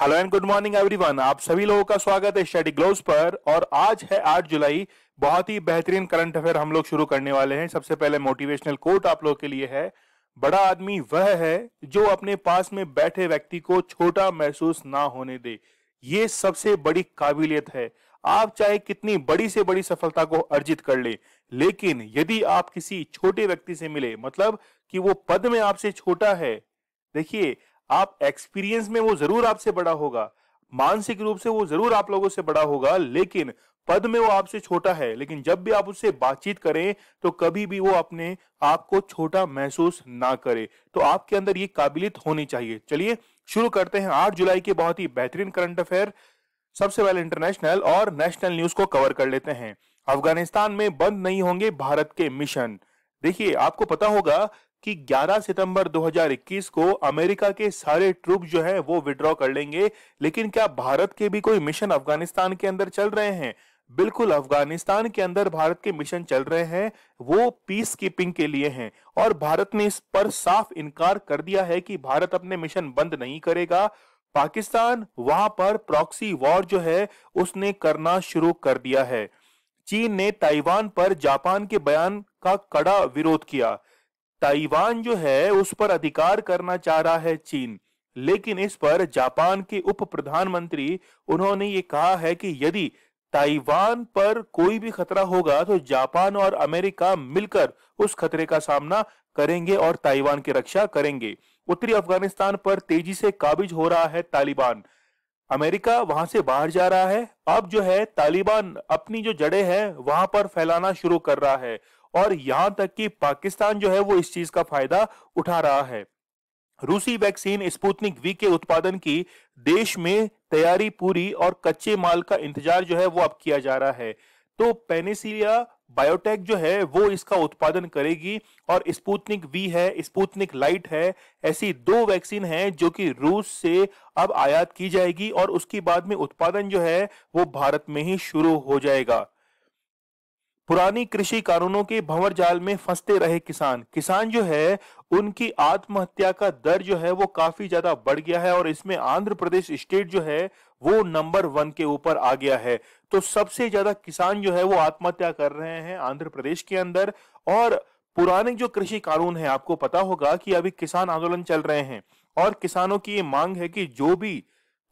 hello and good morning everyone आप सभी लोगों का स्वागत है स्टडी ग्लोव पर और आज है 8 जुलाई बहुत ही बेहतरीन करंट अफेयर हम लोग शुरू करने वाले हैं सबसे पहले मोटिवेशनल कोट आप लोग के लिए है बड़ा आदमी वह है जो अपने पास में बैठे व्यक्ति को छोटा महसूस ना होने दे ये सबसे बड़ी काबिलियत है आप चाहे कितनी बड़ी से बड़ी सफलता को अर्जित कर ले, लेकिन यदि आप किसी छोटे व्यक्ति से मिले मतलब कि वो पद में आपसे छोटा है देखिए आप एक्सपीरियंस में वो जरूर आपसे बड़ा होगा मानसिक रूप से वो जरूर आप लोगों से बड़ा होगा लेकिन पद में वो आपसे छोटा है लेकिन जब भी आप उससे बातचीत करें तो कभी भी वो अपने आप को छोटा महसूस ना करे तो आपके अंदर ये काबिलियत होनी चाहिए चलिए शुरू करते हैं आठ जुलाई के बहुत ही बेहतरीन करंट अफेयर सबसे पहले इंटरनेशनल और नेशनल न्यूज को कवर कर लेते हैं अफगानिस्तान में बंद नहीं होंगे भारत के मिशन देखिए आपको पता होगा कि 11 सितंबर 2021 को अमेरिका के सारे ट्रूप जो है वो विड्रॉ कर लेंगे लेकिन क्या भारत के भी कोई मिशन अफगानिस्तान के अंदर चल रहे हैं बिल्कुल अफगानिस्तान के अंदर भारत के मिशन चल रहे हैं वो पीस कीपिंग के लिए हैं और भारत ने इस पर साफ इनकार कर दिया है कि भारत अपने मिशन बंद नहीं करेगा पाकिस्तान वहां पर प्रॉक्सी वॉर जो है उसने करना शुरू कर दिया है चीन ने ताइवान पर जापान के बयान का कड़ा विरोध किया ताइवान जो है उस पर अधिकार करना चाह रहा है चीन लेकिन इस पर जापान के उप प्रधानमंत्री उन्होंने ये कहा है कि यदि ताइवान पर कोई भी खतरा होगा तो जापान और अमेरिका मिलकर उस खतरे का सामना करेंगे और ताइवान की रक्षा करेंगे उत्तरी अफगानिस्तान पर तेजी से काबिज हो रहा है तालिबान अमेरिका वहां से बाहर जा रहा है अब जो है तालिबान अपनी जो जड़े हैं वहां पर फैलाना शुरू कर रहा है और यहां तक कि पाकिस्तान जो है वो इस चीज का फायदा उठा रहा है रूसी वैक्सीन स्पुतनिक वी के उत्पादन की देश में तैयारी पूरी और कच्चे माल का इंतजार जो है वो अब किया जा रहा है तो पेनिसिलिया बायोटेक जो है वो इसका उत्पादन करेगी और स्पुतनिक वी है स्पुतनिक लाइट है ऐसी दो वैक्सीन है जो कि रूस से अब आयात की जाएगी और उसके बाद में उत्पादन जो है वो भारत में ही शुरू हो जाएगा पुरानी कृषि कानूनों के भंवर जाल में फंसते रहे किसान किसान जो है उनकी आत्महत्या का दर जो है वो काफी ज्यादा बढ़ गया है और इसमें आंध्र प्रदेश स्टेट जो है वो नंबर वन के ऊपर आ गया है तो सबसे ज्यादा किसान जो है वो आत्महत्या कर रहे हैं आंध्र प्रदेश के अंदर और पुराने जो कृषि कानून है आपको पता होगा कि अभी किसान आंदोलन चल रहे हैं और किसानों की ये मांग है कि जो भी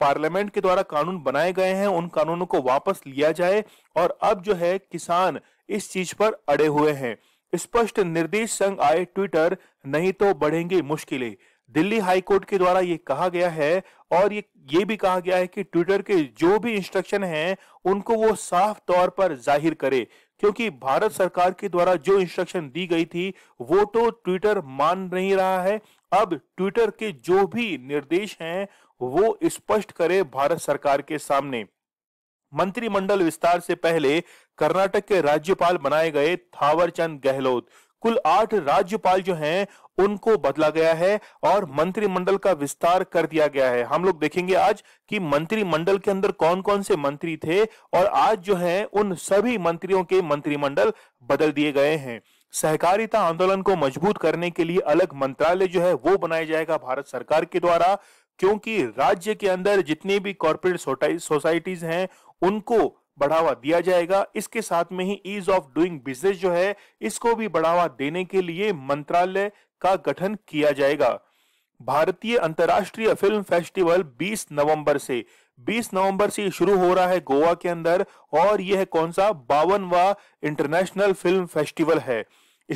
पार्लियामेंट के द्वारा कानून बनाए गए हैं उन कानूनों को वापस लिया जाए और अब जो है किसान इस चीज पर अड़े हुए हैं स्पष्ट निर्देश संग आए ट्विटर नहीं तो बढ़ेंगी मुश्किलें दिल्ली हाईकोर्ट के द्वारा ये कहा गया है और ये ये भी कहा गया है कि ट्विटर के जो भी इंस्ट्रक्शन हैं उनको वो साफ तौर पर जाहिर करे क्योंकि भारत सरकार के द्वारा जो इंस्ट्रक्शन दी गई थी वो तो ट्विटर मान नहीं रहा है अब ट्विटर के जो भी निर्देश हैं वो स्पष्ट करे भारत सरकार के सामने मंत्रिमंडल विस्तार से पहले कर्नाटक के राज्यपाल बनाए गए थावरचंद गहलोत कुल आठ राज्यपाल जो हैं उनको बदला गया है और मंत्रिमंडल का विस्तार कर दिया गया है हम लोग देखेंगे आज कि मंत्रिमंडल के अंदर कौन कौन से मंत्री थे और आज जो है उन सभी मंत्रियों के मंत्रिमंडल बदल दिए गए हैं सहकारिता आंदोलन को मजबूत करने के लिए अलग मंत्रालय जो है वो बनाया जाएगा भारत सरकार के द्वारा क्योंकि राज्य के अंदर जितनी भी कॉरपोरेट सोसाइटीज हैं उनको बढ़ावा दिया जाएगा इसके साथ में ही ईज ऑफ डूइंग बिजनेस जो है इसको भी बढ़ावा देने के लिए मंत्रालय का गठन किया जाएगा भारतीय अंतर्राष्ट्रीय फिल्म फेस्टिवल 20 नवंबर से 20 नवंबर से शुरू हो रहा है गोवा के अंदर और यह कौन सा बावनवा इंटरनेशनल फिल्म फेस्टिवल है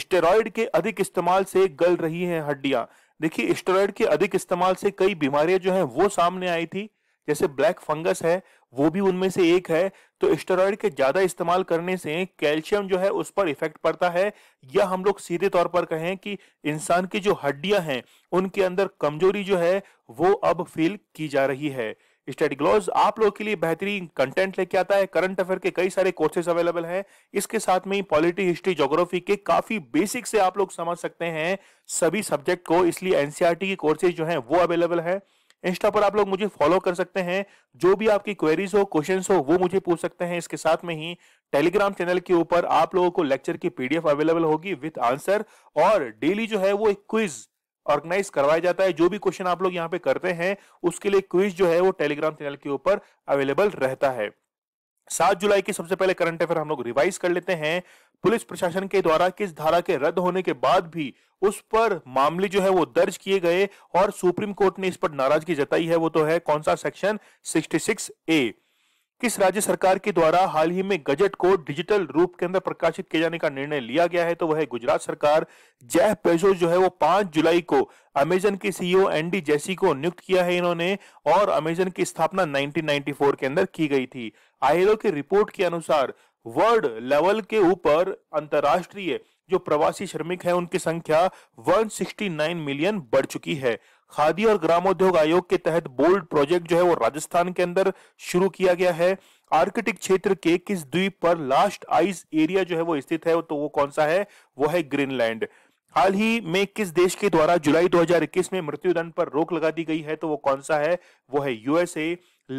स्टेरॉइड के अधिक इस्तेमाल से गल रही हैं हड्डियां देखिए स्टेरॉयड के अधिक इस्तेमाल से कई बीमारियां जो हैं वो सामने आई थी जैसे ब्लैक फंगस है वो भी उनमें से एक है तो स्टेरॉयड के ज्यादा इस्तेमाल करने से कैल्शियम जो है उस पर इफेक्ट पड़ता है या हम लोग सीधे तौर पर कहें कि इंसान की जो हड्डियां हैं उनके अंदर कमजोरी जो है वो अब फील की जा रही है स्टडी ग्लोज आप लोगों के लिए बेहतरीन कंटेंट लेके आता है करंट अफेयर के कई सारे कोर्सेज अवेलेबल हैं इसके साथ में ही पॉलिटी हिस्ट्री जोग्राफी के काफी बेसिक से आप लोग समझ सकते हैं सभी सब्जेक्ट को इसलिए एनसीआरटी के कोर्सेज जो है वो अवेलेबल है इंस्टा पर आप लोग मुझे फॉलो कर सकते हैं जो भी आपकी क्वेरीज हो क्वेश्चन हो वो मुझे पूछ सकते हैं इसके साथ में ही टेलीग्राम चैनल के ऊपर आप लोगों को लेक्चर की पीडीएफ अवेलेबल होगी विथ आंसर और डेली जो है वो एक क्विज ऑर्गेनाइज करवाया जाता है जो भी क्वेश्चन आप लोग यहाँ पे करते हैं उसके लिए क्विज जो है वो टेलीग्राम चैनल के ऊपर अवेलेबल रहता है सात जुलाई की सबसे पहले करंट अफेयर हम लोग रिवाइज कर लेते हैं पुलिस प्रशासन के द्वारा किस धारा के रद्द होने के बाद भी उस पर मामले जो है वो दर्ज किए गए और सुप्रीम कोर्ट ने इस पर नाराजगी जताई है वो तो है कौन सा सेक्शन 66 ए किस राज्य सरकार के द्वारा हाल ही में गजट को डिजिटल रूप के अंदर प्रकाशित किए जाने का निर्णय लिया गया है तो वह गुजरात सरकार जय पेजो जो है वो पांच जुलाई को अमेजन के सीईओ एनडी जैसी को नियुक्त किया है इन्होंने और अमेजन की स्थापना 1994 के अंदर की गई थी आईएलओ की रिपोर्ट के अनुसार वर्ल्ड लेवल के ऊपर अंतर्राष्ट्रीय जो प्रवासी श्रमिक है उनकी संख्या 169 मिलियन बढ़ चुकी है खादी और ग्रामोद्योग आयोग के तहत बोल्ड प्रोजेक्ट जो है वो राजस्थान के अंदर शुरू किया गया है आर्कटिक क्षेत्र के किस द्वीप पर लास्ट आइस एरिया जो है वो स्थित है तो वो कौन सा है वो है ग्रीनलैंड हाल ही में किस देश के द्वारा जुलाई 2021 में मृत्युदंड पर रोक लगा दी गई है तो वो कौन सा है वो है USA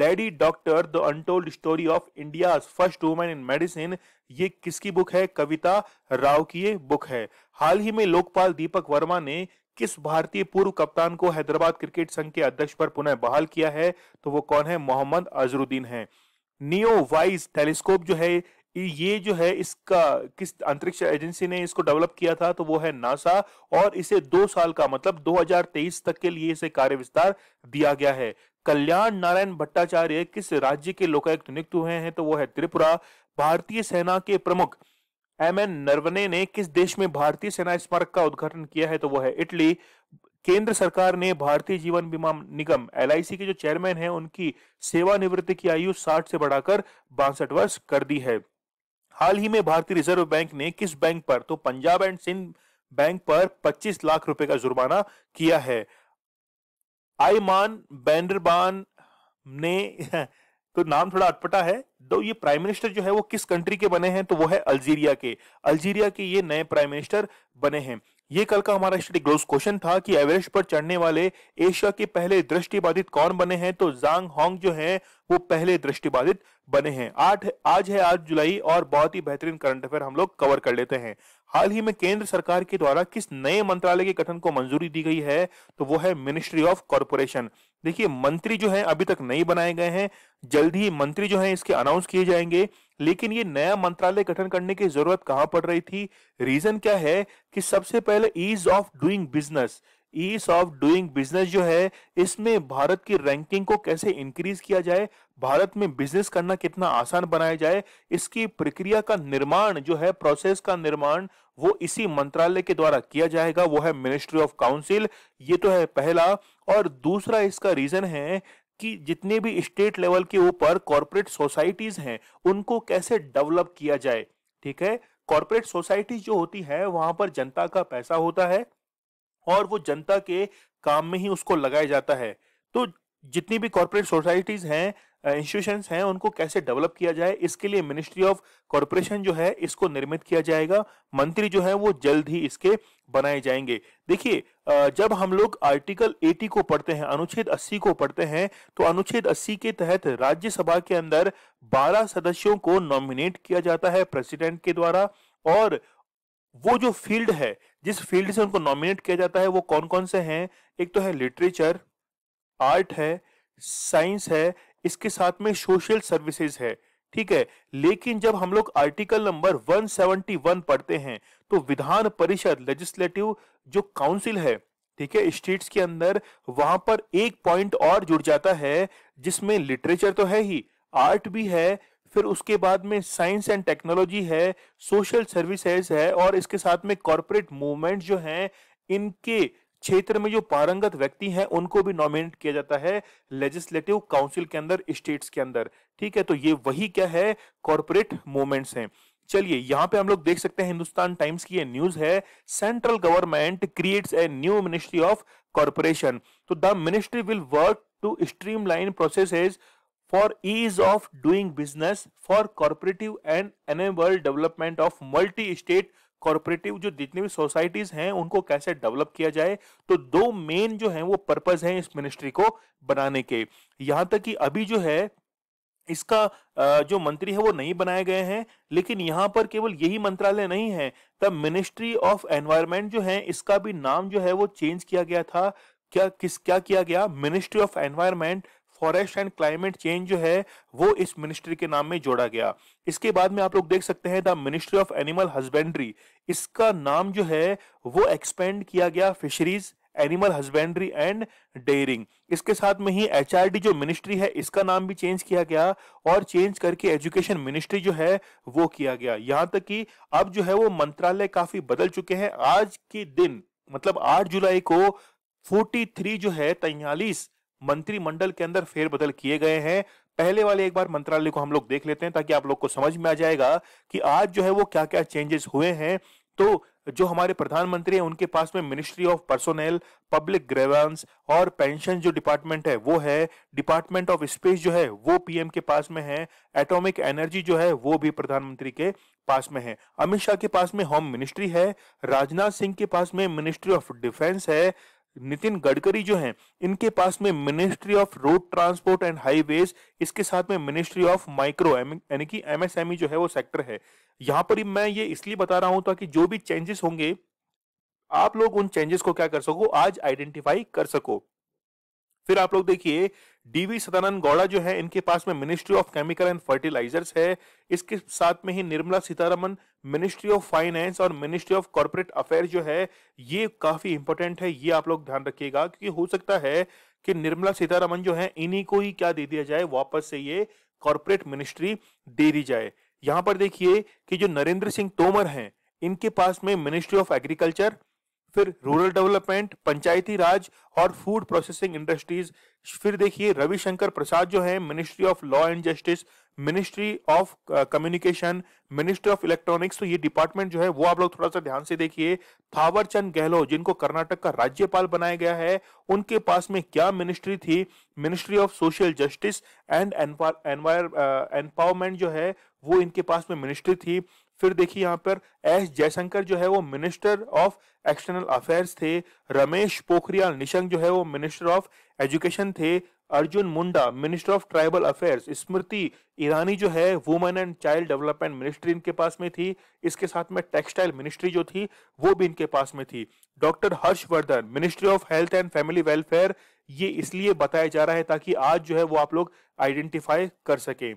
lady doctor the untold story of India first women in medicine ये किसकी बुक है कविता राव की ये बुक है हाल ही में लोकपाल दीपक वर्मा ने किस भारतीय पूर्व कप्तान को हैदराबाद क्रिकेट संघ के अध्यक्ष पर पुनः बहाल किया है तो वो कौन है मोहम्मद अजरुद्दीन है नियो वाइज टेलीस्कोप जो है ये जो है इसका किस अंतरिक्ष एजेंसी ने इसको डेवलप किया था तो वो है नासा और इसे दो साल का मतलब 2023 तक के लिए इसे कार्य विस्तार दिया गया है कल्याण नारायण भट्टाचार्य किस राज्य के लोकायुक्त नियुक्त हुए हैं तो वो है त्रिपुरा भारतीय सेना के प्रमुख एम एन नरवने ने किस देश में भारतीय सेना स्मारक का उद्घाटन किया है तो वो है इटली केंद्र सरकार ने भारतीय जीवन बीमा निगम एल के जो चेयरमैन हैं उनकी सेवानिवृत्ति की आयु 60 से बढ़ाकर बासठ वर्ष कर दी है हाल ही में भारतीय रिजर्व बैंक ने किस बैंक पर तो पंजाब एंड सिंध बैंक पर 25 लाख रुपए का जुर्माना किया है आईमान बैंडरबान ने तो नाम थोड़ा अटपटा है तो ये प्राइम मिनिस्टर जो है वो किस कंट्री के बने हैं तो वो है अल्जीरिया के अल्जीरिया के ये नए प्राइम मिनिस्टर बने हैं ये कल का हमारा स्टडी ग्लोज क्वेश्चन था कि एवरेस्ट पर चढ़ने वाले एशिया के पहले दृष्टिबाधित कौन बने हैं तो जांग होंग जो है वो पहले दृष्टिबाधित बने हैं आठ आज है आठ जुलाई और बहुत ही बेहतरीन करंट अफेयर हम लोग कवर कर लेते हैं हाल ही में केंद्र सरकार के द्वारा किस नए मंत्रालय के गठन को मंजूरी दी गई है तो वो है मिनिस्ट्री ऑफ कॉरपोरेशन देखिए मंत्री जो है अभी तक नहीं बनाए गए हैं जल्द ही मंत्री जो है इसके अनाउंस किए जाएंगे लेकिन ये नया मंत्रालय गठन करने की जरूरत कहां पड़ रही थी रीजन क्या है कि सबसे पहले ease of doing business ease of doing business जो है इसमें भारत की रैंकिंग को कैसे इंक्रीज किया जाए भारत में बिजनेस करना कितना आसान बनाया जाए इसकी प्रक्रिया का निर्माण जो है प्रोसेस का निर्माण वो इसी मंत्रालय के द्वारा किया जाएगा वो है मिनिस्ट्री ऑफ काउंसिल ये तो है पहला और दूसरा इसका रीजन है कि जितने भी स्टेट लेवल के ऊपर कॉरपोरेट सोसाइटीज हैं उनको कैसे डेवलप किया जाए ठीक है कॉरपोरेट सोसाइटी जो होती है वहां पर जनता का पैसा होता है और वो जनता के काम में ही उसको लगाया जाता है तो जितनी भी कॉरपोरेट सोसाइटीज हैं इंस्टीट्यूशंस हैं उनको कैसे डेवलप किया जाए इसके लिए मिनिस्ट्री ऑफ कॉरपोरेशन जो है इसको निर्मित किया जाएगा मंत्री जो है वो जल्द ही इसके बनाए जाएंगे देखिए जब हम लोग आर्टिकल 80 को पढ़ते हैं अनुच्छेद 80 को पढ़ते हैं तो अनुच्छेद 80 के तहत राज्यसभा के अंदर 12 सदस्यों को नॉमिनेट किया जाता है प्रेसिडेंट के द्वारा और वो जो फील्ड है जिस फील्ड से उनको नॉमिनेट किया जाता है वो कौन कौन से हैं एक तो है लिटरेचर आर्ट है साइंस है इसके साथ में सोशल सर्विसेज है ठीक है लेकिन जब हम लोग आर्टिकल नंबर 171 पढ़ते हैं तो विधान परिषद लेजिस्लेटिव जो काउंसिल है ठीक है स्टेट्स के अंदर वहां पर एक पॉइंट और जुड़ जाता है जिसमें लिटरेचर तो है ही आर्ट भी है फिर उसके बाद में साइंस एंड टेक्नोलॉजी है सोशल सर्विसेज है और इसके साथ में कॉरपोरेट मूवमेंट जो है इनके क्षेत्र में जो पारंगत व्यक्ति हैं उनको भी नॉमिनेट किया जाता है लेजिस्लेटिव काउंसिल के अंदर स्टेट्स के अंदर ठीक है तो ये वही क्या है कॉरपोरेट मूवमेंट्स हैं चलिए यहां पे हम लोग देख सकते हैं हिंदुस्तान टाइम्स की ये न्यूज है central government creates a new ministry of corporation तो the ministry will work to streamline processes for ease of doing business for corporative and enable development of multi state corporative जो जितने भी societies हैं उनको कैसे develop किया जाए तो दो मेन जो है वो पर्पज है इस मिनिस्ट्री को बनाने के यहां तक कि अभी जो है इसका जो मंत्री है वो नहीं बनाए गए हैं लेकिन यहाँ पर केवल यही मंत्रालय नहीं है तब मिनिस्ट्री ऑफ एनवायरमेंट जो है इसका भी नाम जो है वो चेंज किया गया था क्या किस क्या किया गया ministry of environment forest and climate change जो है वो इस मिनिस्ट्री के नाम में जोड़ा गया इसके बाद में आप लोग देख सकते हैं the ministry of animal husbandry इसका नाम जो है वो एक्सपेंड किया गया fisheries animal husbandry and dairying इसके साथ में ही एच जो मिनिस्ट्री है इसका नाम भी चेंज किया गया और चेंज करके एजुकेशन मिनिस्ट्री जो है वो किया गया यहाँ तक कि अब जो है वो मंत्रालय काफी बदल चुके हैं आज के दिन मतलब 8 जुलाई को 43 जो है तैयलीस मंत्रिमंडल के अंदर फेरबदल किए गए हैं पहले वाले एक बार मंत्रालय को हम लोग देख लेते हैं ताकि आप लोग को समझ में आ जाएगा कि आज जो है वो क्या क्या चेंजेस हुए हैं तो जो हमारे प्रधानमंत्री हैं उनके पास में ministry of personnel public grievance और पेंशन जो डिपार्टमेंट है वो है डिपार्टमेंट ऑफ स्पेस जो है वो पीएम के पास में है एटॉमिक एनर्जी जो है वो भी प्रधानमंत्री के पास में है अमित शाह के पास में होम मिनिस्ट्री है राजनाथ सिंह के पास में मिनिस्ट्री ऑफ डिफेंस है नितिन गडकरी जो हैं इनके पास में ministry of road transport and highways इसके साथ में मिनिस्ट्री ऑफ माइक्रो यानी कि एमएसएमई e जो है वो सेक्टर है यहां पर मैं ये इसलिए बता रहा हूं ताकि जो भी चेंजेस होंगे आप लोग उन चेंजेस को क्या कर सको आज आइडेंटिफाई कर सको फिर आप लोग देखिए डीवी सदानंद गौड़ा जो है इनके पास में ministry of chemical and fertilizers है इसके साथ में ही Nirmala Sitharaman ministry of finance और मिनिस्ट्री ऑफ कॉर्पोरेट अफेयर जो है ये काफी इंपॉर्टेंट है ये आप लोग ध्यान रखिएगा क्योंकि हो सकता है कि निर्मला सीतारमन जो है इन्हीं को ही क्या दे दिया जाए वापस से ये कॉरपोरेट मिनिस्ट्री दे दी जाए यहां पर देखिए कि जो नरेंद्र सिंह तोमर हैं इनके पास में मिनिस्ट्री ऑफ एग्रीकल्चर फिर रूरल डेवलपमेंट पंचायती राज और फूड प्रोसेसिंग इंडस्ट्रीज फिर देखिए रविशंकर प्रसाद जो है ministry of law and justice ministry of communication ministry of electronics तो ये डिपार्टमेंट जो है वो आप लोग थोड़ा सा ध्यान से देखिए थावरचंद गहलोत जिनको कर्नाटक का राज्यपाल बनाया गया है उनके पास में क्या मिनिस्ट्री थी ministry of social justice and empowerment जो है वो इनके पास में मिनिस्ट्री थी फिर देखिए यहाँ पर एस जयशंकर जो है वो मिनिस्टर ऑफ एक्सटर्नल अफेयर्स थे रमेश पोखरियाल निशंक जो है वो मिनिस्टर ऑफ एजुकेशन थे Arjun Munda minister of tribal affairs Smriti Irani जो है women and child development ministry इनके पास में थी इसके साथ में टेक्सटाइल मिनिस्ट्री जो थी वो भी इनके पास में थी doctor Harshvardhan ministry of health and family welfare ये इसलिए बताया जा रहा है ताकि आज जो है वो आप लोग आइडेंटिफाई कर सकें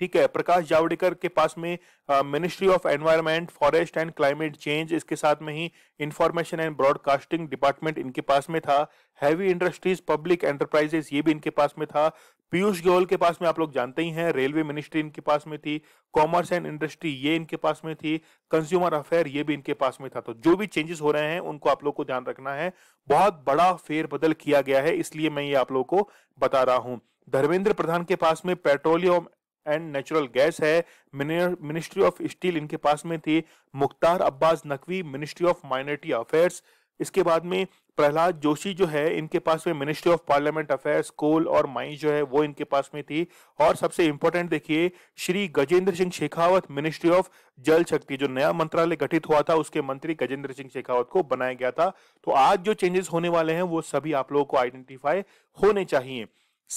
ठीक है प्रकाश जावड़ेकर के पास में ministry of environment forest and climate change इसके साथ में ही इंफॉर्मेशन एंड ब्रॉडकास्टिंग डिपार्टमेंट इनके पास में था हैवी इंडस्ट्रीज पब्लिक एंटरप्राइजेस ये भी इनके पास में था पीयूष गोयल के पास में आप लोग जानते ही हैं रेलवे मिनिस्ट्री इनके पास में थी कॉमर्स एंड इंडस्ट्री ये इनके पास में थी कंज्यूमर अफेयर ये भी इनके पास में था तो जो भी चेंजेस हो रहे हैं उनको आप लोग को ध्यान रखना है बहुत बड़ा फेरबदल किया गया है इसलिए मैं ये आप लोग को बता रहा हूं धर्मेंद्र प्रधान के पास में पेट्रोलियम एंड नेचुरल गैस है मिनिस्ट्री ऑफ स्टील इनके पास में थी Mukhtar Abbas Naqvi ministry of minority affairs इसके बाद में प्रहलाद जोशी जो है इनके पास में ministry of parliament affairs coal और माइंस जो है वो इनके पास में थी और सबसे इंपॉर्टेंट देखिए श्री गजेंद्र सिंह शेखावत मिनिस्ट्री ऑफ जल शक्ति जो नया मंत्रालय गठित हुआ था उसके मंत्री गजेंद्र सिंह शेखावत को बनाया गया था तो आज जो चेंजेस होने वाले हैं वो सभी आप लोगों को आइडेंटिफाई होने चाहिए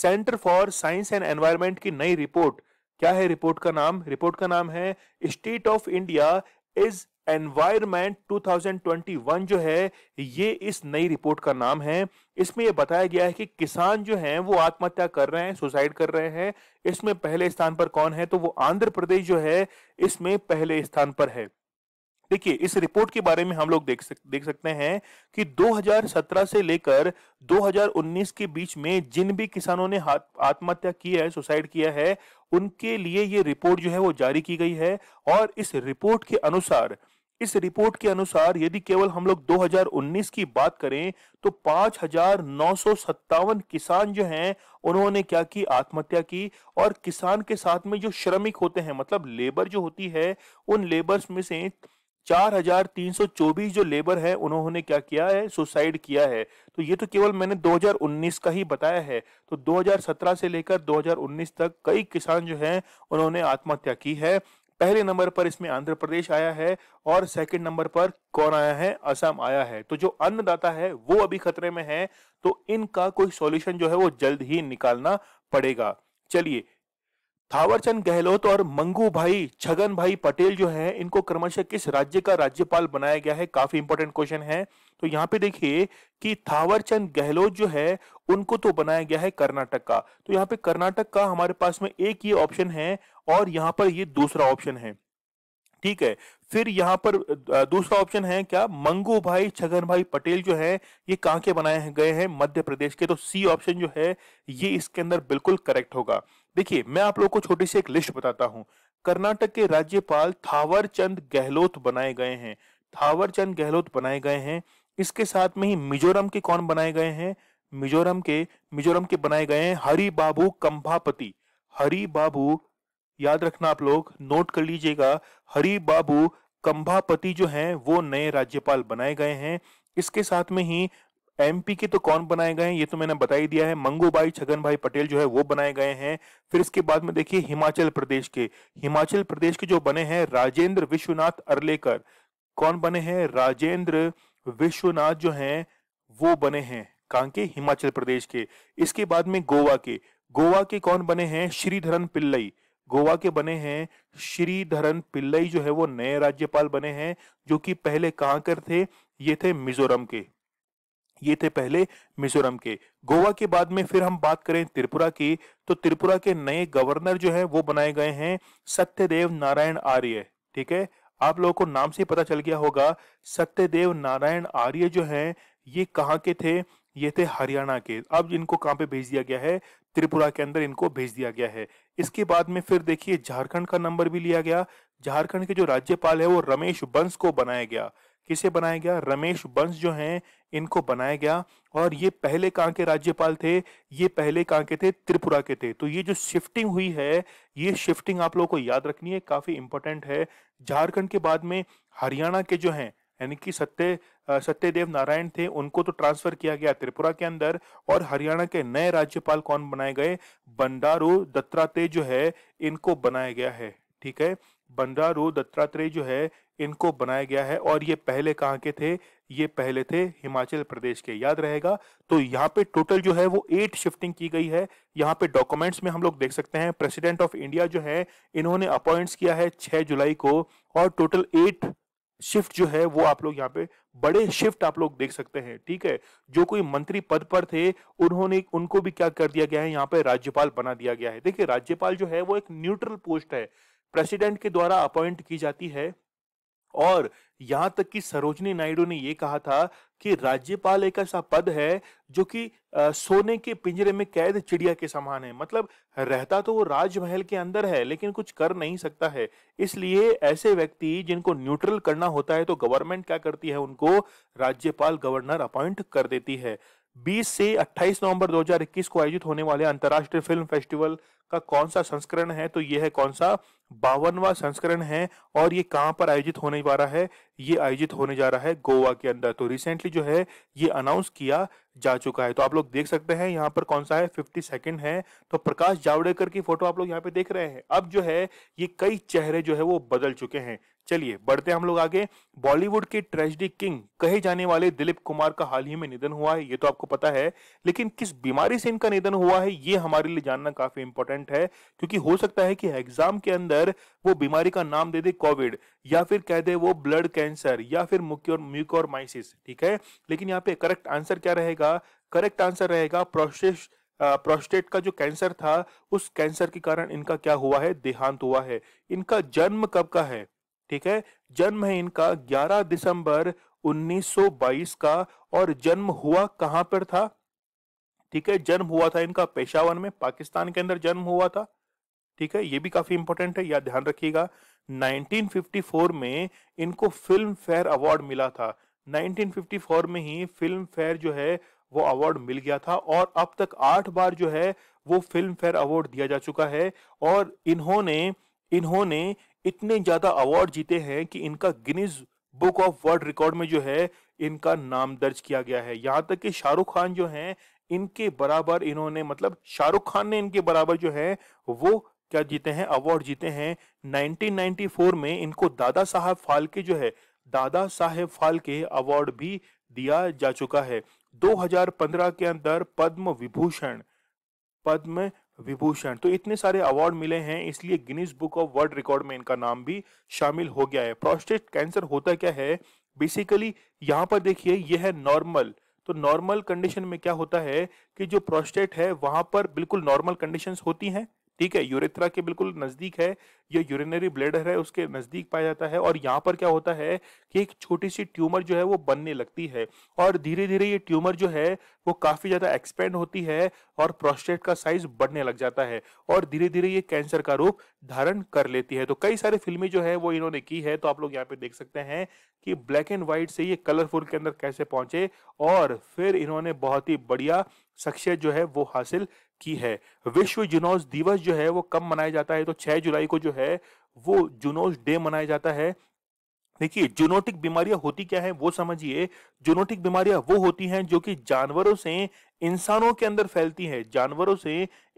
centre for science and environment की नई रिपोर्ट क्या है रिपोर्ट का नाम रिपोर्ट का नाम है state of India is environment 2021 जो है ये इस नई रिपोर्ट का नाम है इसमें ये बताया गया है कि किसान जो हैं वो आत्महत्या कर रहे हैं सुसाइड कर रहे हैं इसमें पहले स्थान पर कौन है तो वो आंध्र प्रदेश जो है इसमें पहले स्थान पर है देखिए इस रिपोर्ट के बारे में हम लोग देख सक, देख सकते हैं कि 2017 से लेकर 2019 के बीच में जिन भी किसानों ने आत्महत्या की है सुसाइड किया है उनके लिए ये रिपोर्ट जो है वो जारी की गई है और इस रिपोर्ट के अनुसार इस रिपोर्ट के अनुसार यदि केवल हम लोग 2019 की बात करें तो पांच किसान जो हैं उन्होंने क्या की आत्महत्या की और किसान के साथ में जो श्रमिक होते हैं मतलब लेबर जो होती है उन लेबर्स में से 4,324 जो लेबर है उन्होंने क्या किया है सुसाइड किया है तो ये तो केवल मैंने 2019 का ही बताया है तो 2017 से लेकर 2019 तक कई किसान जो हैं उन्होंने आत्महत्या की है पहले नंबर पर इसमें आंध्र प्रदेश आया है और सेकंड नंबर पर कौन आया है असम आया है तो जो अन्नदाता है वो अभी खतरे में है तो इनका कोई सॉल्यूशन जो है वो जल्द ही निकालना पड़ेगा चलिए थावरचंद गहलोत और मंगू भाई छगन भाई पटेल जो है इनको क्रमशः किस राज्य का राज्यपाल बनाया गया है काफी इंपॉर्टेंट क्वेश्चन है तो यहाँ पे देखिए कि थावरचंद गहलोत जो है उनको तो बनाया गया है कर्नाटक का तो यहाँ पे कर्नाटक का हमारे पास में एक ये ऑप्शन है और यहाँ पर ये दूसरा ऑप्शन है ठीक है फिर यहाँ पर दूसरा ऑप्शन है क्या मंगू भाई छगन भाई पटेल जो है ये कहाँ के बनाए गए हैं मध्य प्रदेश के तो सी ऑप्शन जो है ये इसके अंदर बिल्कुल करेक्ट होगा देखिए मैं आप लोग को छोटी सी एक लिस्ट बताता हूँ कर्नाटक के राज्यपाल थावर चंद गहलोत बनाए गए हैं थावर चंद गहलोत बनाए गए हैं इसके साथ में ही मिजोरम के कौन बनाए गए हैं मिजोरम के मिजोरम के बनाए गए हैं हरि बाबू कंभापति हरि बाबू याद रखना आप लोग नोट कर लीजिएगा हरि बाबू कंभापति जो हैं वो नए राज्यपाल बनाए गए हैं इसके साथ में ही एमपी के तो कौन बनाए गए हैं ये तो मैंने बता ही दिया है मंगू भाई छगन भाई पटेल जो है वो बनाए गए हैं फिर इसके बाद में देखिए हिमाचल प्रदेश के हिमाचल प्रदेश के जो बने हैं राजेंद्र विश्वनाथ अरलेकर कौन बने हैं राजेंद्र विश्वनाथ जो हैं वो बने हैं कहाँ के हिमाचल प्रदेश के इसके बाद में गोवा के गोवा के कौन बने हैं श्रीधरन पिल्लई गोवा के बने हैं श्रीधरन पिल्लई जो है वो नए राज्यपाल बने हैं जो कि पहले कहाँ कर थे ये थे मिजोरम के ये थे पहले मिजोरम के गोवा के बाद में फिर हम बात करें त्रिपुरा की तो त्रिपुरा के नए गवर्नर जो है वो बनाए गए हैं सत्यदेव नारायण आर्य ठीक है आप लोगों को नाम से पता चल गया होगा सत्यदेव नारायण आर्य जो है ये कहाँ के थे ये थे हरियाणा के अब इनको कहाँ पे भेज दिया गया है त्रिपुरा के अंदर इनको भेज दिया गया है इसके बाद में फिर देखिए झारखंड का नंबर भी लिया गया झारखंड के जो राज्यपाल है वो रमेश बंस को बनाया गया किसे बनाया गया रमेश बंश जो हैं इनको बनाया गया और ये पहले कहाँ के राज्यपाल थे ये पहले कहाँ के थे त्रिपुरा के थे तो ये जो शिफ्टिंग हुई है ये शिफ्टिंग आप लोगों को याद रखनी है काफी इंपॉर्टेंट है झारखंड के बाद में हरियाणा के जो हैं यानी कि सत्य सत्यदेव नारायण थे उनको तो ट्रांसफर किया गया त्रिपुरा के अंदर और हरियाणा के नए राज्यपाल कौन बनाए गए बंडारू दत्तात्रेय जो है इनको बनाया गया है ठीक है बंडारू दत्तात्रेय जो है इनको बनाया गया है और ये पहले कहाँ के थे ये पहले थे हिमाचल प्रदेश के याद रहेगा तो यहाँ पे टोटल जो है वो एट शिफ्टिंग की गई है यहाँ पे डॉक्यूमेंट्स में हम लोग देख सकते हैं प्रेसिडेंट ऑफ इंडिया जो है इन्होंने अपॉइंट्स किया है छह जुलाई को और टोटल एट शिफ्ट जो है वो आप लोग यहाँ पे बड़े शिफ्ट आप लोग देख सकते हैं ठीक है जो कोई मंत्री पद पर थे उन्होंने उनको भी क्या कर दिया गया है यहाँ पे राज्यपाल बना दिया गया है देखिए राज्यपाल जो है वो एक न्यूट्रल पोस्ट है प्रेसिडेंट के द्वारा अपॉइंट की जाती है और यहां तक कि सरोजनी नायडू ने यह कहा था कि राज्यपाल एक ऐसा पद है जो कि सोने के पिंजरे में कैद चिड़िया के समान है मतलब रहता तो वो राजमहल के अंदर है लेकिन कुछ कर नहीं सकता है इसलिए ऐसे व्यक्ति जिनको न्यूट्रल करना होता है तो गवर्नमेंट क्या करती है उनको राज्यपाल गवर्नर अपॉइंट कर देती है 20 से 28 नवंबर 2021 को आयोजित होने वाले अंतर्राष्ट्रीय फिल्म फेस्टिवल का कौन सा संस्करण है तो यह है कौन सा बावनवा संस्करण है और ये कहाँ पर आयोजित होने जा रहा है ये आयोजित होने जा रहा है गोवा के अंदर तो रिसेंटली जो है ये अनाउंस किया जा चुका है तो आप लोग देख सकते हैं यहाँ पर कौन सा है फिफ्टी सेकेंड है तो प्रकाश जावड़ेकर की फोटो आप लोग यहाँ पे देख रहे हैं अब जो है ये कई चेहरे जो है वो बदल चुके हैं चलिए बढ़ते हम लोग आगे बॉलीवुड के ट्रेजिडी किंग कहे जाने वाले दिलीप कुमार का हाल ही में निधन हुआ है ये तो आपको पता है लेकिन किस बीमारी से इनका निधन हुआ है ये हमारे लिए जानना काफी इंपॉर्टेंट है क्योंकि हो सकता है कि एग्जाम के अंदर वो बीमारी का नाम दे दे कोविड या फिर कह दे वो ब्लड कैंसर या फिर मुक्योर म्यूकोरमाइसिस ठीक है लेकिन यहाँ पे करेक्ट आंसर क्या रहेगा करेक्ट आंसर रहेगा प्रोसेस प्रोस्टेट का जो कैंसर था उस कैंसर के कारण इनका क्या हुआ है देहांत हुआ है इनका जन्म कब का है ठीक है जन्म है इनका 11 दिसंबर 1922 का और जन्म हुआ कहां पर था ठीक है जन्म हुआ था इनका पेशावर में पाकिस्तान के अंदर जन्म हुआ था ठीक है ये भी काफी इंपॉर्टेंट है या ध्यान रखिएगा 1954 में इनको फिल्म फेयर अवार्ड मिला था 1954 में ही फिल्म फेयर जो है वो अवार्ड मिल गया था और अब तक आठ बार जो है वो फिल्म फेयर अवार्ड दिया जा चुका है और इन्होंने इन्होंने इतने ज्यादा अवार्ड जीते हैं कि इनका Guinness book of world record में जो है इनका नाम दर्ज किया गया है यहां तक कि शाहरुख खान जो हैं इनके बराबर इन्होंने मतलब शाहरुख खान ने इनके बराबर जो है वो क्या जीते हैं अवार्ड जीते हैं 1994 में इनको दादा साहब फाल्के जो है दादा साहेब फाल्के अवार्ड भी दिया जा चुका है 2015 के अंदर पद्म विभूषण पद्म विभूषण तो इतने सारे अवार्ड मिले हैं इसलिए Guinness book of world record में इनका नाम भी शामिल हो गया है प्रोस्टेट कैंसर होता क्या है बेसिकली यहाँ पर देखिए यह है नॉर्मल तो नॉर्मल कंडीशन में क्या होता है कि जो प्रोस्टेट है वहां पर बिल्कुल नॉर्मल कंडीशंस होती हैं ठीक है यूरेथ्रा के बिल्कुल नजदीक है ये यूरिनरी ब्लेडर है उसके नजदीक पाया जाता है और यहाँ पर क्या होता है कि एक छोटी सी ट्यूमर जो है वो बनने लगती है और धीरे धीरे ये ट्यूमर जो है वो काफी ज्यादा एक्सपेंड होती है और प्रोस्टेट का साइज बढ़ने लग जाता है और धीरे धीरे ये कैंसर का रूप धारण कर लेती है तो कई सारे फिल्में जो है वो इन्होंने की है तो आप लोग यहाँ पे देख सकते हैं कि ब्लैक एंड व्हाइट से ये कलरफुल के अंदर कैसे पहुंचे और फिर इन्होंने बहुत ही बढ़िया शख्सियत जो है वो हासिल की है विश्व जुनोस दिवस जो है वो कब मनाया जाता है तो 6 जुलाई को जो है वो जुनोस डे मनाया जाता है देखिए जूनोटिक बीमारियां होती क्या है वो समझिए जूनोटिक बीमारियां वो होती हैं जो कि जानवरों से इंसानों के अंदर फैलती हैं जानवरों से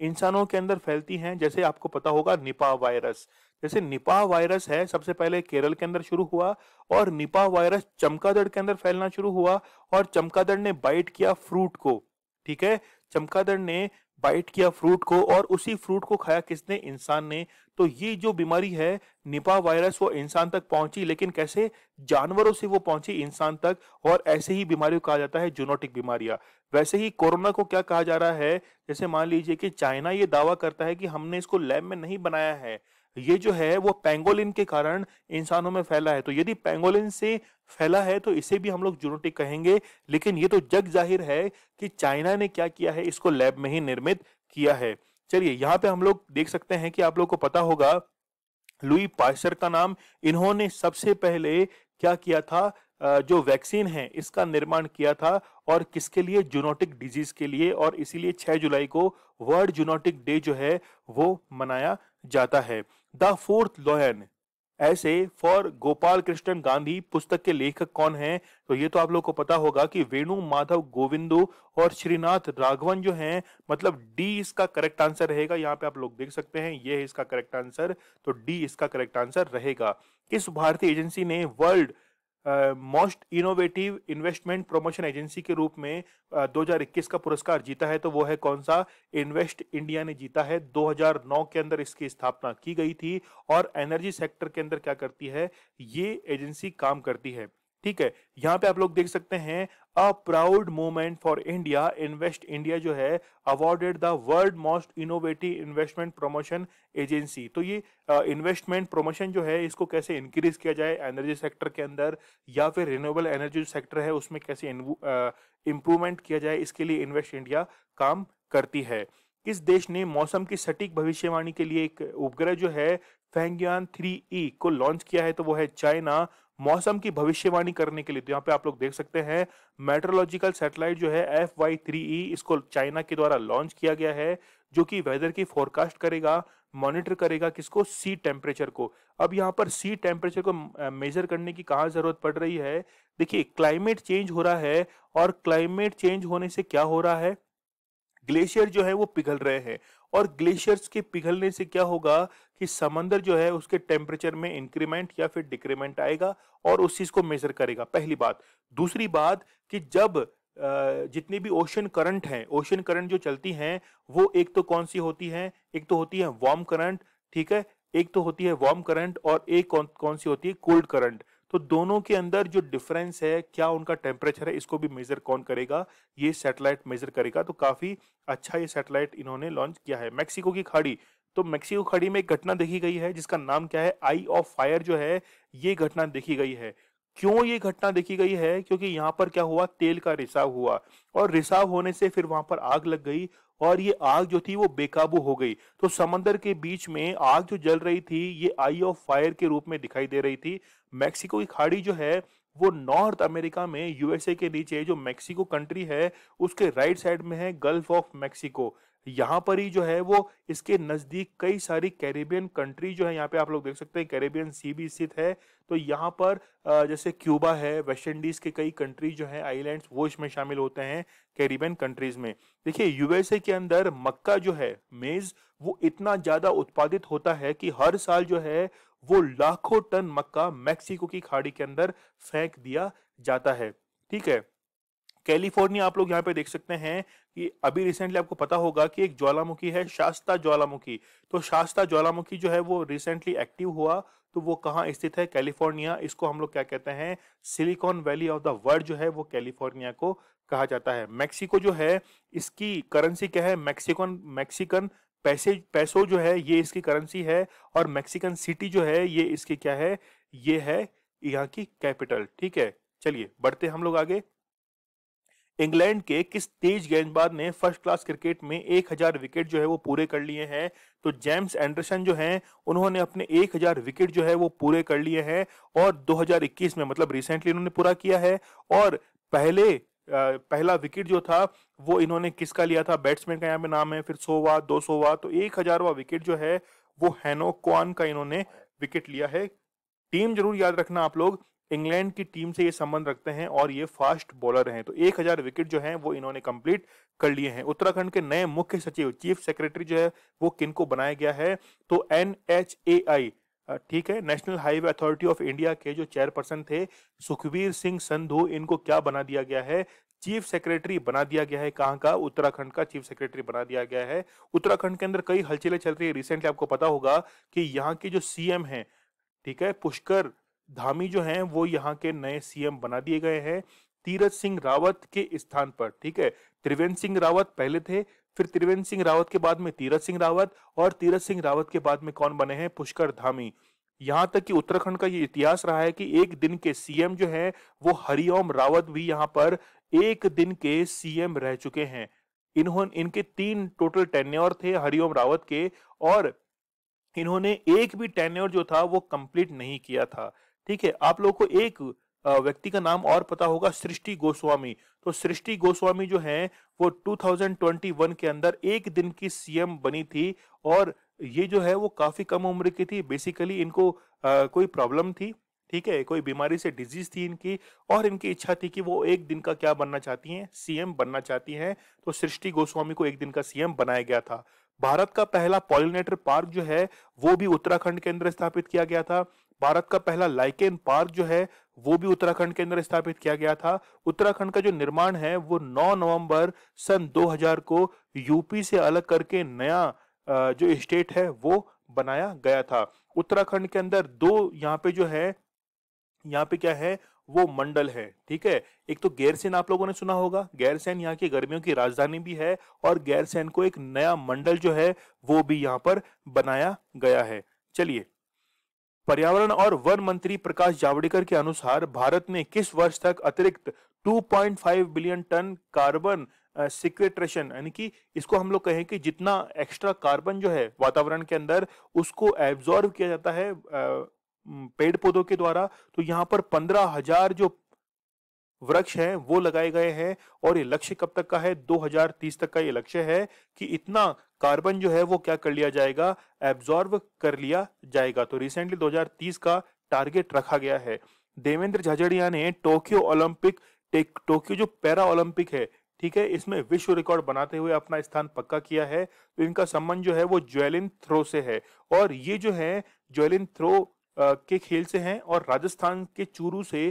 इंसानों के अंदर फैलती हैं जैसे आपको पता होगा निपा वायरस जैसे निपा वायरस है सबसे पहले केरल के अंदर शुरू हुआ और निपा वायरस चमकादड़ के अंदर फैलना शुरू हुआ और चमकादड़ ने बाइट किया फ्रूट को ठीक है चमकादड़ ने बाइट किया फ्रूट को और उसी फ्रूट को खाया किसने इंसान ने तो ये जो बीमारी है निपा वायरस वो इंसान तक पहुंची लेकिन कैसे जानवरों से वो पहुंची इंसान तक और ऐसे ही बीमारियों कहा जाता है जूनोटिक बीमारियां वैसे ही कोरोना को क्या कहा जा रहा है जैसे मान लीजिए कि चाइना ये दावा करता है कि हमने इसको लैब में नहीं बनाया है ये जो है वो पेंगोलिन के कारण इंसानों में फैला है तो यदि पेंगोलिन से फैला है तो इसे भी हम लोग जूनोटिक कहेंगे लेकिन ये तो जग जाहिर है कि चाइना ने क्या किया है इसको लैब में ही निर्मित किया है चलिए यहाँ पे हम लोग देख सकते हैं कि आप लोग को पता होगा लुई पास्चर का नाम इन्होंने सबसे पहले क्या किया था जो वैक्सीन है इसका निर्माण किया था और किसके लिए जूनोटिक डिजीज के लिए और इसीलिए 6 जुलाई को वर्ल्ड जूनोटिक डे जो है वो मनाया जाता है द फोर्थ लोहन ऐसे फॉर गोपाल कृष्णन गांधी पुस्तक के लेखक कौन हैं तो ये तो आप लोग को पता होगा कि वेणु माधव गोविंदो और श्रीनाथ राघवन जो हैं मतलब डी इसका करेक्ट आंसर रहेगा यहाँ पे आप लोग देख सकते हैं ये है इसका करेक्ट आंसर तो डी इसका करेक्ट आंसर रहेगा किस भारतीय एजेंसी ने world most innovative investment promotion agency के रूप में uh, 2021 का पुरस्कार जीता है तो वो है कौन सा इन्वेस्ट इंडिया ने जीता है 2009 के अंदर इसकी स्थापना की गई थी और एनर्जी सेक्टर के अंदर क्या करती है ये एजेंसी काम करती है ठीक है यहाँ पे आप लोग देख सकते हैं a proud moment for India invest India जो है awarded the world most innovative investment promotion agency तो ये इन्वेस्टमेंट uh, प्रमोशन जो है इसको कैसे इंक्रीज किया जाए एनर्जी सेक्टर के अंदर या फिर रिन्यूएबल एनर्जी सेक्टर है उसमें कैसे इंप्रूवमेंट uh, किया जाए इसके लिए इन्वेस्ट इंडिया काम करती है इस देश ने मौसम की सटीक भविष्यवाणी के लिए एक उपग्रह जो है फेंगयान थ्री ई को लॉन्च किया है तो वो है चाइना मौसम की भविष्यवाणी करने के लिए तो यहाँ पे आप लोग देख सकते हैं मेट्रोलॉजिकल सैटेलाइट जो है एफ वाई थ्री ई इसको चाइना के द्वारा लॉन्च किया गया है जो कि वेदर की फोरकास्ट करेगा मॉनिटर करेगा किसको सी टेम्परेचर को अब यहाँ पर सी टेम्परेचर को मेजर करने की कहाँ जरूरत पड़ रही है देखिए क्लाइमेट चेंज हो रहा है और क्लाइमेट चेंज होने से क्या हो रहा है ग्लेशियर जो है वो पिघल रहे हैं और ग्लेशियर्स के पिघलने से क्या होगा कि समंदर जो है उसके टेम्परेचर में इंक्रीमेंट या फिर डिक्रीमेंट आएगा और उस चीज को मेजर करेगा पहली बात दूसरी बात कि जब जितनी भी ओशन करंट हैं ओशन करंट जो चलती हैं वो एक तो कौन सी होती हैं एक तो होती है वार्म करंट ठीक है एक तो होती है वार्म करंट और एक कौन कौन सी होती है कोल्ड करंट तो दोनों के अंदर जो डिफरेंस है क्या उनका टेम्परेचर है इसको भी मेजर कौन करेगा ये सैटेलाइट मेजर करेगा तो काफी अच्छा ये सैटेलाइट इन्होंने लॉन्च किया है मैक्सिको की खाड़ी तो मैक्सिको खाड़ी में एक घटना देखी गई है जिसका नाम क्या है आई ऑफ फायर जो है ये घटना देखी गई है क्यों ये घटना देखी गई है क्योंकि यहाँ पर क्या हुआ तेल का रिसाव हुआ और रिसाव होने से फिर वहां पर आग लग गई और ये आग जो थी वो बेकाबू हो गई तो समंदर के बीच में आग जो जल रही थी ये आई ऑफ फायर के रूप में दिखाई दे रही थी मैक्सिको की खाड़ी जो है वो नॉर्थ अमेरिका में यूएसए के नीचे जो मैक्सिको कंट्री है उसके राइट साइड में है गल्फ ऑफ मैक्सिको यहाँ पर ही जो है वो इसके नजदीक कई सारी कैरेबियन कंट्री जो है यहाँ पे आप लोग देख सकते हैं कैरेबियन सी भी स्थित है तो यहाँ पर जैसे क्यूबा है वेस्ट इंडीज के कई कंट्री जो है आइलैंड्स वो इसमें शामिल होते हैं कैरिबियन कंट्रीज में देखिए यूएसए के अंदर मक्का जो है मेज वो इतना ज्यादा उत्पादित होता है कि हर साल जो है वो लाखों टन मक्का मैक्सिको की खाड़ी के अंदर फेंक दिया जाता है ठीक है कैलिफोर्निया आप लोग यहाँ पे देख सकते हैं कि अभी रिसेंटली आपको पता होगा कि एक ज्वालामुखी है शास्ता ज्वालामुखी तो शास्ता ज्वालामुखी जो है वो रिसेंटली एक्टिव हुआ तो वो कहाँ स्थित है कैलिफोर्निया इसको हम लोग क्या कहते हैं Silicon Valley of the world जो है वो कैलिफोर्निया को कहा जाता है मैक्सिको जो है इसकी करेंसी क्या है मैक्सिकन मैक्सिकन पैसे पैसो जो है ये इसकी करेंसी है और मैक्सिकन सिटी जो है ये इसकी क्या है ये है यहाँ की कैपिटल ठीक है चलिए बढ़ते हम लोग आगे इंग्लैंड के किस तेज गेंदबाज ने फर्स्ट क्लास क्रिकेट में 1000 विकेट जो है वो पूरे कर लिए हैं तो जेम्स एंडरसन जो हैं उन्होंने अपने 1000 विकेट जो है वो पूरे कर लिए हैं और 2021 में मतलब रिसेंटली इन्होंने पूरा किया है और पहले पहला विकेट जो था वो इन्होंने किसका लिया था बैट्समैन का यहाँ पे नाम है फिर सोवा दो सोवा तो एक हजारवा विकेट जो है वो हैनो क्वान का इन्होंने विकेट लिया है टीम जरूर याद रखना आप लोग इंग्लैंड की टीम से ये संबंध रखते हैं और ये फास्ट बॉलर हैं तो 1000 विकेट जो हैं वो इन्होंने कंप्लीट कर लिए हैं उत्तराखंड के नए मुख्य सचिव चीफ सेक्रेटरी जो है वो किनको बनाया गया है तो एन एच ए आई ठीक है National Highway Authority of India के जो चेयरपर्सन थे सुखवीर सिंह संधू इनको क्या बना दिया गया है चीफ सेक्रेटरी बना दिया गया है कहाँ का उत्तराखंड का चीफ सेक्रेटरी बना दिया गया है उत्तराखंड के अंदर कई हलचले चल रही है रिसेंटली आपको पता होगा कि यहाँ के जो सीएम हैं ठीक है पुष्कर धामी जो हैं वो यहाँ के नए सीएम बना दिए गए हैं तीरथ सिंह रावत के स्थान पर ठीक है त्रिवेंद्र सिंह रावत पहले थे फिर त्रिवेंद्र सिंह रावत के बाद में तीरथ सिंह रावत और तीरथ सिंह रावत के बाद में कौन बने हैं पुष्कर धामी यहाँ तक कि उत्तराखंड का ये इतिहास रहा है कि एक दिन के सीएम जो है वो हरिओम रावत भी यहाँ पर एक दिन के सीएम रह चुके हैं इन्होंने इनके तीन टोटल टेन्योर थे हरिओम रावत के और इन्होंने एक भी टेन्योर जो था वो कंप्लीट नहीं किया था ठीक है आप लोग को एक व्यक्ति का नाम और पता होगा सृष्टि गोस्वामी तो सृष्टि गोस्वामी जो है वो 2021 के अंदर एक दिन की सीएम बनी थी और ये जो है वो काफी कम उम्र की थी बेसिकली इनको आ, कोई प्रॉब्लम थी ठीक है कोई बीमारी से डिजीज थी इनकी और इनकी इच्छा थी कि वो एक दिन का क्या बनना चाहती हैं सीएम बनना चाहती हैं तो सृष्टि गोस्वामी को एक दिन का सीएम बनाया गया था भारत का पहला पॉलिनेटर पार्क जो है वो भी उत्तराखंड के अंदर स्थापित किया गया था भारत का पहला लाइकेन पार्क जो है वो भी उत्तराखंड के अंदर स्थापित किया गया था उत्तराखंड का जो निर्माण है वो 9 नवंबर सन 2000 को यूपी से अलग करके नया जो स्टेट है वो बनाया गया था उत्तराखंड के अंदर दो यहाँ पे जो है यहाँ पे क्या है वो मंडल है ठीक है एक तो गैरसेन आप लोगों ने सुना होगा गैरसेन यहाँ की गर्मियों की राजधानी भी है और गैरसेन को एक नया मंडल जो है वो भी यहाँ पर बनाया गया है चलिए पर्यावरण और वन मंत्री प्रकाश जावड़ेकर के अनुसार भारत ने किस वर्ष तक अतिरिक्त 2.5 बिलियन टन कार्बन सिक्वेट्रेशन यानी कि इसको हम लोग कहें कि जितना एक्स्ट्रा कार्बन जो है वातावरण के अंदर उसको एब्जॉर्व किया जाता है पेड़ पौधों के द्वारा तो यहाँ पर पंद्रह हजार जो वृक्ष हैं वो लगाए गए हैं और ये लक्ष्य कब तक का है 2030 तक का ये लक्ष्य है कि इतना कार्बन जो है वो क्या कर लिया जाएगा एब्जॉर्ब कर लिया जाएगा तो रिसेंटली 2030 का टारगेट रखा गया है देवेंद्र झाझड़िया ने टोक्यो ओलंपिक टोक्यो जो पैरा ओलंपिक है ठीक है इसमें विश्व रिकॉर्ड बनाते हुए अपना स्थान पक्का किया है तो इनका संबंध जो है वो ज्वेलिन थ्रो से है और ये जो है ज्वेलिन थ्रो के खेल से हैं और राजस्थान के चूरू से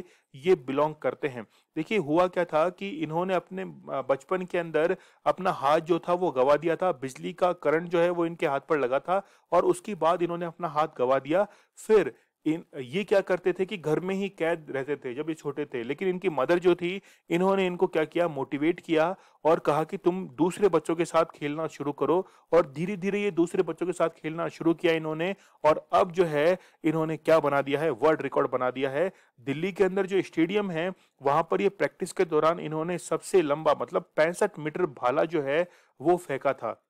ये बिलोंग करते हैं देखिए हुआ क्या था कि इन्होंने अपने बचपन के अंदर अपना हाथ जो था वो गवा दिया था बिजली का करंट जो है वो इनके हाथ पर लगा था और उसके बाद इन्होंने अपना हाथ गवा दिया फिर इन ये क्या करते थे कि घर में ही कैद रहते थे जब ये छोटे थे लेकिन इनकी मदर जो थी इन्होंने इनको क्या किया मोटिवेट किया और कहा कि तुम दूसरे बच्चों के साथ खेलना शुरू करो और धीरे धीरे ये दूसरे बच्चों के साथ खेलना शुरू किया इन्होंने और अब जो है इन्होंने क्या बना दिया है वर्ल्ड रिकॉर्ड बना दिया है दिल्ली के अंदर जो स्टेडियम है वहां पर ये प्रैक्टिस के दौरान इन्होंने सबसे लंबा मतलब पैंसठ मीटर भाला जो है वो फेंका था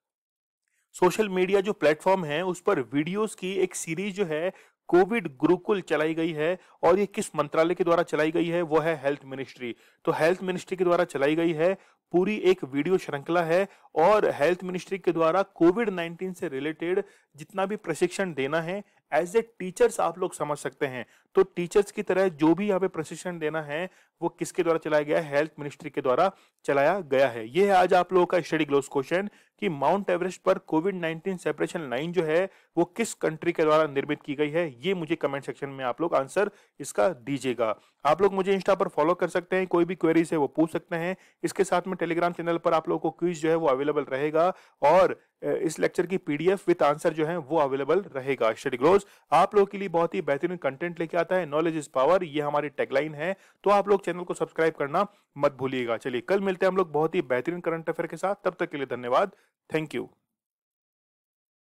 सोशल मीडिया जो प्लेटफॉर्म है उस पर वीडियोस की एक सीरीज जो है कोविड गुरुकुल चलाई गई है और ये किस मंत्रालय के द्वारा चलाई गई है वो है हेल्थ मिनिस्ट्री तो हेल्थ मिनिस्ट्री के द्वारा चलाई गई है पूरी एक वीडियो श्रृंखला है और हेल्थ मिनिस्ट्री के द्वारा कोविड 19 से रिलेटेड जितना भी प्रशिक्षण देना है एज ए टीचर्स आप लोग समझ सकते हैं तो टीचर्स की तरह जो भी यहाँ पे प्रशिक्षण देना है वो किसके द्वारा चलाया गया है हेल्थ मिनिस्ट्री के द्वारा चलाया गया है ये है आज आप लोगों का स्टडी ग्लोस क्वेश्चन कि माउंट एवरेस्ट पर कोविड 19 सेपरेशन लाइन जो है वो किस कंट्री के द्वारा निर्मित की गई है ये मुझे कमेंट सेक्शन में आप लोग आंसर इसका दीजिएगा आप लोग मुझे इंस्टा पर फॉलो कर सकते हैं कोई भी क्वेरीज है वो पूछ सकते हैं इसके साथ में टेलीग्राम चैनल पर आप लोगों को क्विज जो है वो अवेलेबल रहेगा और इस लेक्चर की पीडीएफ विद आंसर जो है वो अवेलेबल रहेगा स्टडी ग्लोज आप लोगों के लिए बहुत ही बेहतरीन कंटेंट लेके आता है नॉलेज इज पावर ये हमारी टेगलाइन है तो आप लोग चैनल को सब्सक्राइब करना मत भूलिएगा चलिए कल मिलते हैं हम लोग बहुत ही बेहतरीन करंट अफेयर के साथ तब तक के लिए धन्यवाद थैंक यू